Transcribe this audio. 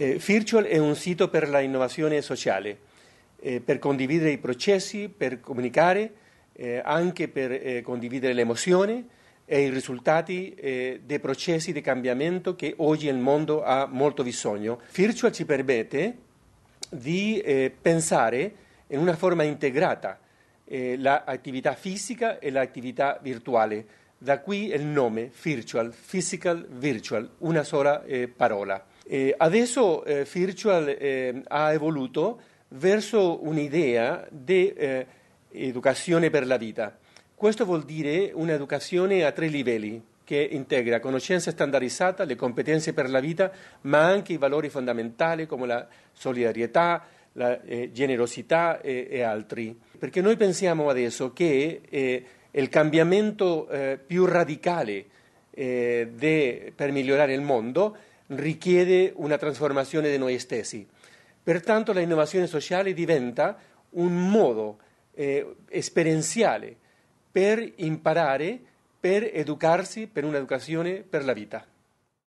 Eh, Virtual è un sito per l'innovazione sociale, eh, per condividere i processi, per comunicare, eh, anche per eh, condividere le emozioni e i risultati eh, dei processi di cambiamento che oggi il mondo ha molto bisogno. Virtual ci permette di eh, pensare in una forma integrata l'attività fisica e l'attività virtuale. Da qui il nome Virtual, Physical Virtual, una sola parola. Eh, adesso eh, Virtual eh, ha evoluto verso un'idea di eh, educazione per la vita. Questo vuol dire un'educazione a tre livelli che integra conoscenza standardizzata, le competenze per la vita, ma anche i valori fondamentali come la solidarietà, la eh, generosità e, e, altri. Perché noi pensiamo adesso che eh, il cambiamento più radicale de, per migliorare il mondo richiede una trasformazione di noi stessi. Pertanto la innovazione sociale diventa un modo eh, experiencial para per imparare, per educarsi, per un'educazione per la vita.